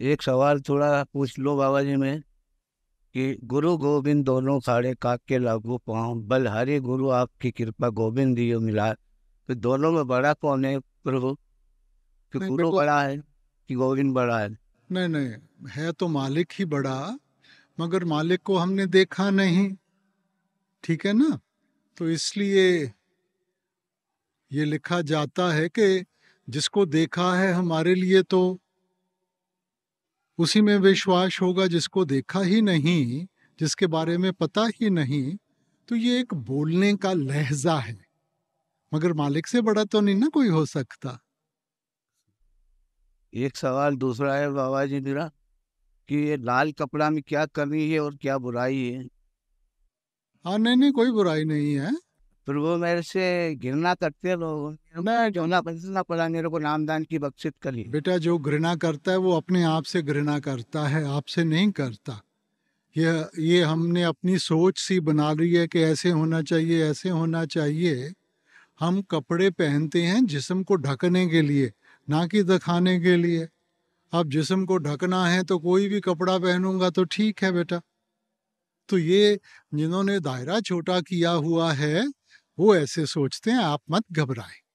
एक सवाल थोड़ा पूछ लो बाबा जी में कि गुरु गोविंद दोनों खाड़े काक के लागू पाऊँ बल हरे गुरु आपकी कृपा गोविंद दियो मिला तो दोनों में बड़ा कौन है प्रभु कि गुरु बड़ा है कि गोविंद बड़ा है नहीं नहीं है तो मालिक ही बड़ा मगर मालिक को हमने देखा नहीं ठीक है ना तो इसलिए ये लिखा जाता है कि जिसको देखा है हमारे लिए तो उसी में विश्वास होगा जिसको देखा ही नहीं जिसके बारे में पता ही नहीं तो ये एक बोलने का लहजा है मगर मालिक से बड़ा तो नहीं ना कोई हो सकता एक सवाल दूसरा है बाबा जी मेरा कि ये लाल कपड़ा में क्या कमी है और क्या बुराई है हाँ नहीं नहीं कोई बुराई नहीं है फिर वो मेरे से घृणा करते लोग मैं ना बंसना पड़ा मेरे को नामदान की बख्शित करी बेटा जो घृणा करता है वो अपने आप से घृणा करता है आपसे नहीं करता ये ये हमने अपनी सोच सी बना ली है कि ऐसे होना चाहिए ऐसे होना चाहिए हम कपड़े पहनते हैं जिसम को ढकने के लिए ना कि दिखाने के लिए अब जिसम को ढकना है तो कोई भी कपड़ा पहनूंगा तो ठीक है बेटा तो ये जिन्होंने दायरा छोटा किया हुआ है वो ऐसे सोचते हैं आप मत घबराएं